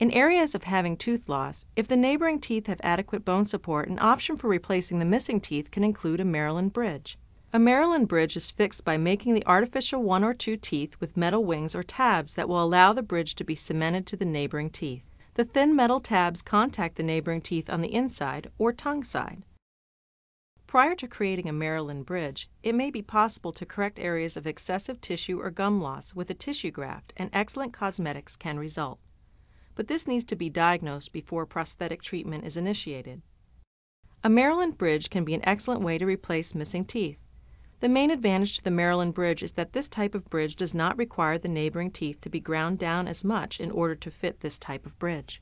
In areas of having tooth loss, if the neighboring teeth have adequate bone support, an option for replacing the missing teeth can include a Maryland bridge. A Maryland bridge is fixed by making the artificial one or two teeth with metal wings or tabs that will allow the bridge to be cemented to the neighboring teeth. The thin metal tabs contact the neighboring teeth on the inside or tongue side. Prior to creating a Maryland bridge, it may be possible to correct areas of excessive tissue or gum loss with a tissue graft, and excellent cosmetics can result but this needs to be diagnosed before prosthetic treatment is initiated. A Maryland bridge can be an excellent way to replace missing teeth. The main advantage to the Maryland bridge is that this type of bridge does not require the neighboring teeth to be ground down as much in order to fit this type of bridge.